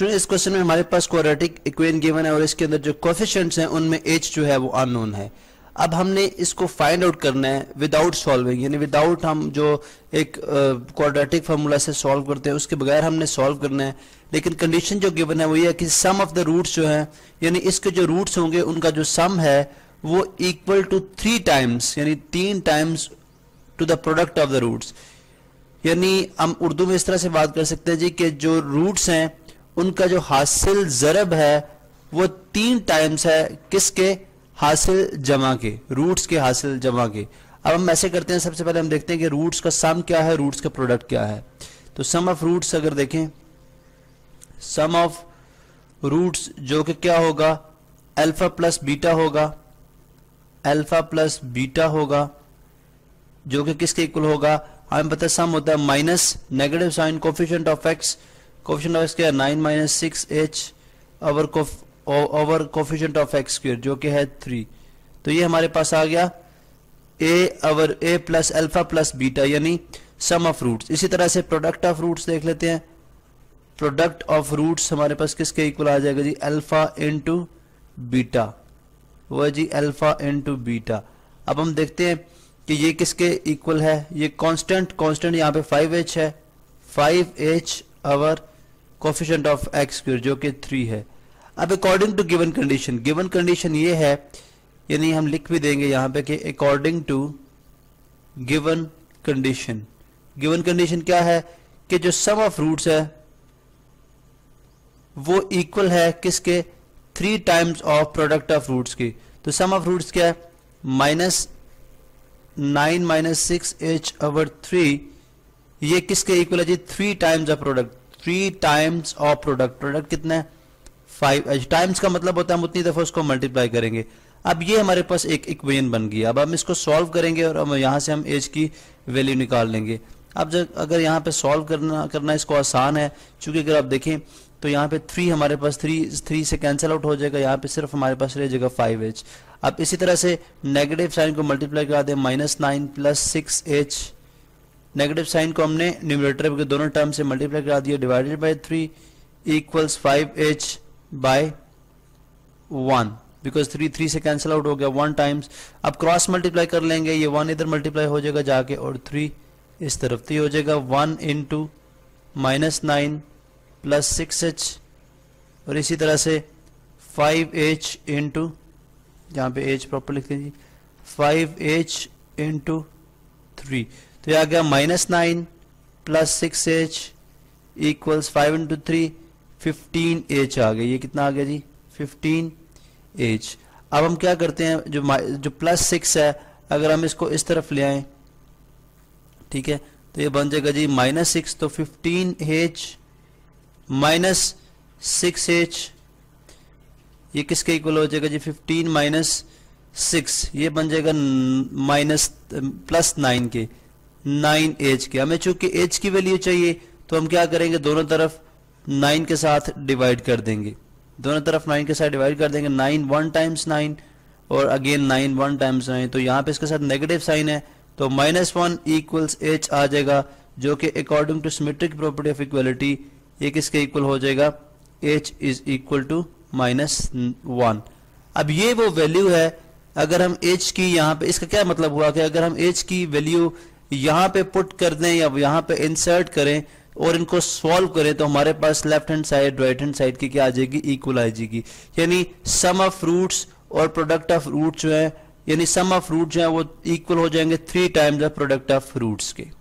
student इस question में हमारे पास क्वाड्रेटिक इक्वेन गिवन है और इसके अंदर जो कोफिशंट्स हैं उनमें एच जो है वो अननोन है अब हमने इसको फाइंड आउट करना है विदाउट सॉल्विंग यानी विदाउट हम जो एक क्वाड्रेटिक uh, फार्मूला से सॉल्व करते हैं उसके बगैर हमने सॉल्व करना है लेकिन कंडीशन जो गिवन है वो ये है कि सम ऑफ द रूट्स जो है यानी इसके जो रूट्स होंगे उनका जो सम है वो इक्वल टू थ्री टाइम्स यानी तीन times two the product of the roots यानी हम उर्दू में इस तरह से बात कर सकते हैं जी कि जो रूट्स हैं उनका जो हासिल ज़रब है वो तीन टाइम्स है किसके हासिल जमा के रूट्स के हासिल जमा के अब हम ऐसे करते हैं सबसे पहले हम देखते हैं कि रूट्स का सम क्या है रूट्स का प्रोडक्ट क्या है तो सम ऑफ रूट्स अगर देखें सम ऑफ रूट्स जो कि क्या होगा अल्फा प्लस बीटा होगा अल्फा प्लस बीटा होगा जो कि किसके इक्वल होगा हमें पता सम होता है minus negative sign coefficient of x coefficient of square nine minus six h over over coefficient of x square जो कि है थ्री तो ये हमारे पास आ गया a our a plus alpha plus beta यानी सम ऑफ रूट्स इसी तरह से प्रोडक्ट ऑफ रूट्स देख लेते हैं प्रोडक्ट ऑफ रूट्स हमारे पास किसके इक्वल आ जाएगा जी अल्फा इंटू बीटा वो है जी अल्फा इंटू बीटा अब हम देखते हैं कि ये किसके इक्वल है ये कांस्टेंट कांस्टेंट यहाँ पे फाइव एच है five h our coefficient of x square जो कि थ्री है अब according to given condition given condition ये है यानी हम लिख भी देंगे यहां पे कि according to given condition given condition क्या है कि जो सम ऑफ रूट्स है वो इक्वल है किसके three times of product of roots की तो सम ऑफ रूट्स क्या है minus nine minus six h over three ये किसके इक्वल है जी three times of product three times of product product कितना है फाइव टाइम्स का मतलब होता है हम उतनी दफा उसको मल्टीप्लाई करेंगे अब ये हमारे पास एक इक्वेशन बन गई अब हम इसको सॉल्व करेंगे और हम यहाँ से हम एज की वैल्यू निकाल लेंगे अब जब अगर यहाँ पे सॉल्व करना करना इसको आसान है चूंकि अगर आप देखें तो यहाँ पे थ्री हमारे पास थ्री थ्री से कैंसिल आउट हो जाएगा यहाँ पे सिर्फ हमारे पास रह जाएगा फाइव एच अब इसी तरह से नेगेटिव साइन को मल्टीप्लाई करा दें minus nine plus six h negative sign को हमने न्यूमरेटर के दोनों टर्म से मल्टीप्लाई करा दिया divided by three equals five h by one because three three से कैंसिल आउट हो गया वन टाइम्स अब क्रॉस मल्टीप्लाई कर लेंगे ये वन इधर मल्टीप्लाई हो जाएगा जाके और थ्री इस तरफ तो ये हो जाएगा one into minus nine plus six h और इसी तरह से फाइव एच इन टू जहाँ पे एच प्रॉपर लिख लीजिए five h into three तो ये आ गया minus nine plus six h equals five into three fifteen h आ गया ये कितना आ गया जी फिफ्टीन एच अब हम क्या करते हैं जो जो प्लस सिक्स है अगर हम इसको इस तरफ ले आए ठीक है तो ये बन जाएगा जी माइनस सिक्स तो fifteen h minus six h ये किसके इक्वल हो जाएगा जी फिफ्टीन माइनस सिक्स ये बन जाएगा माइनस प्लस नाइन के नाइन एच के हमें चूंकि एच की वैल्यू चाहिए तो हम क्या करेंगे दोनों तरफ नाइन के साथ डिवाइड कर देंगे दोनों तरफ नाइन के साथ डिवाइड कर देंगे नाइन वन टाइम्स नाइन और again nine one times nine तो यहाँ पे इसके साथ नेगेटिव साइन है तो माइनस वन इक्वल्स एच आ जाएगा जो कि according to symmetric property of equality ये किसके इक्वल हो जाएगा h is equal to minus one अब ये वो वैल्यू है अगर हम एच की यहाँ पे इसका क्या मतलब हुआ कि अगर हम एच की वैल्यू यहां पे पुट कर दें या यहां पे इंसर्ट करें और इनको सॉल्व करें तो हमारे पास left hand side right hand side की क्या आ जाएगी इक्वल आ जाएगी यानी सम ऑफ रूट्स और प्रोडक्ट ऑफ रूट जो है यानी सम ऑफ रूट जो है वो इक्वल हो जाएंगे three times of product of roots के